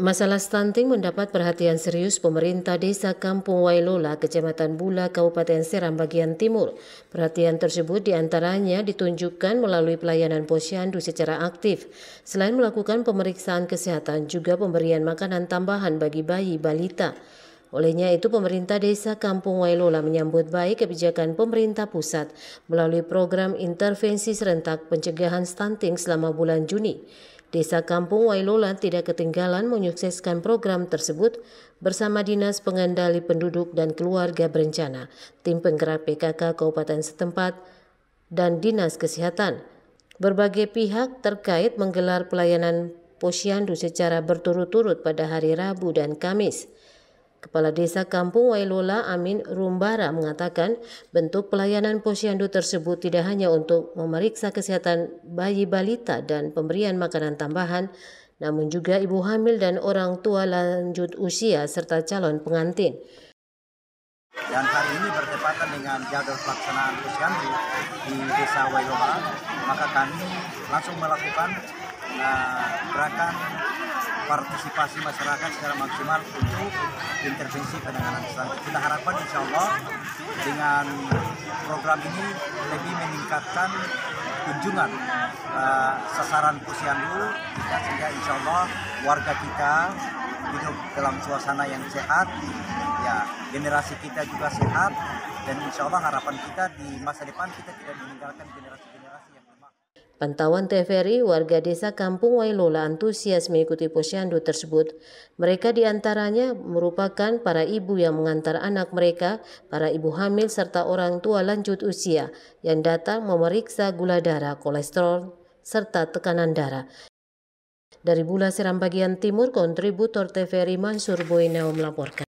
Masalah stunting mendapat perhatian serius pemerintah desa Kampung Wailola, Kecamatan Bula, Kabupaten Seram bagian timur. Perhatian tersebut diantaranya ditunjukkan melalui pelayanan posyandu secara aktif. Selain melakukan pemeriksaan kesehatan, juga pemberian makanan tambahan bagi bayi balita. Olehnya itu pemerintah desa Kampung Wailola menyambut baik kebijakan pemerintah pusat melalui program intervensi serentak pencegahan stunting selama bulan Juni. Desa Kampung Wailola tidak ketinggalan menyukseskan program tersebut bersama Dinas Pengendali Penduduk dan Keluarga Berencana, Tim Penggerak PKK Kabupaten setempat, dan Dinas Kesehatan. Berbagai pihak terkait menggelar pelayanan posyandu secara berturut-turut pada hari Rabu dan Kamis. Kepala Desa Kampung Wailola Amin Rumbara mengatakan bentuk pelayanan posyandu tersebut tidak hanya untuk memeriksa kesehatan bayi balita dan pemberian makanan tambahan, namun juga ibu hamil dan orang tua lanjut usia serta calon pengantin. Dan hari ini bertepatan dengan jadwal pelaksanaan posyandu di Desa Wailola, maka kami langsung melakukan gerakan partisipasi masyarakat secara maksimal untuk intervensi penanganan stunting. Kita harapkan insya Allah dengan program ini lebih meningkatkan kunjungan uh, sasaran posyandu kita sehingga insya Allah warga kita hidup dalam suasana yang sehat, ya generasi kita juga sehat dan insya Allah harapan kita di masa depan kita tidak meninggalkan generasi-generasi yang lemah. Pantauan TVRI, warga desa Kampung Wailola antusias mengikuti posyandu tersebut. Mereka diantaranya merupakan para ibu yang mengantar anak mereka, para ibu hamil serta orang tua lanjut usia yang datang memeriksa gula darah, kolesterol, serta tekanan darah. Dari Bula Seram Bagian Timur, kontributor TVRI Mansur Boinao melaporkan.